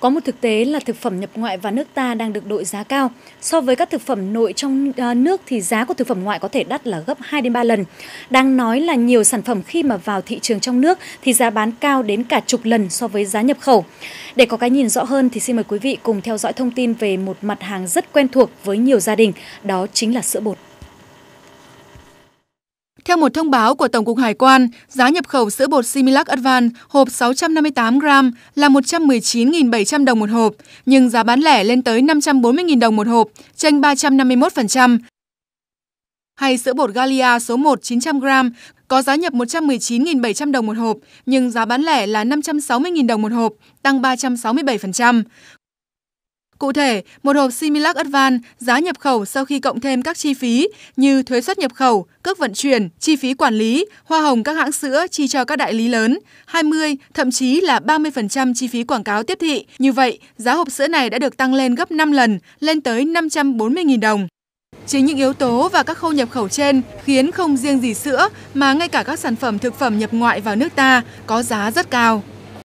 Có một thực tế là thực phẩm nhập ngoại vào nước ta đang được đội giá cao. So với các thực phẩm nội trong ờ, nước thì giá của thực phẩm ngoại có thể đắt là gấp 2 đến 3 lần. Đang nói là nhiều sản phẩm khi mà vào thị trường trong nước thì giá bán cao đến cả chục lần so với giá nhập khẩu. Để có cái nhìn rõ hơn thì xin mời quý vị cùng theo dõi thông tin về một mặt hàng rất quen thuộc với nhiều gia đình, đó chính là sữa bột. Theo một thông báo của Tổng cục Hải quan, giá nhập khẩu sữa bột Similac Advan hộp 658 g là 119.700 đồng một hộp, nhưng giá bán lẻ lên tới 540.000 đồng một hộp, chênh 351%. Hay sữa bột Galia số 1 900 g có giá nhập 119.700 đồng một hộp, nhưng giá bán lẻ là 560.000 đồng một hộp, tăng 367%. Cụ thể, một hộp Similac Advan giá nhập khẩu sau khi cộng thêm các chi phí như thuế xuất nhập khẩu, cước vận chuyển, chi phí quản lý, hoa hồng các hãng sữa chi cho các đại lý lớn, 20, thậm chí là 30% chi phí quảng cáo tiếp thị. Như vậy, giá hộp sữa này đã được tăng lên gấp 5 lần, lên tới 540.000 đồng. Chính những yếu tố và các khâu nhập khẩu trên khiến không riêng gì sữa mà ngay cả các sản phẩm thực phẩm nhập ngoại vào nước ta có giá rất cao.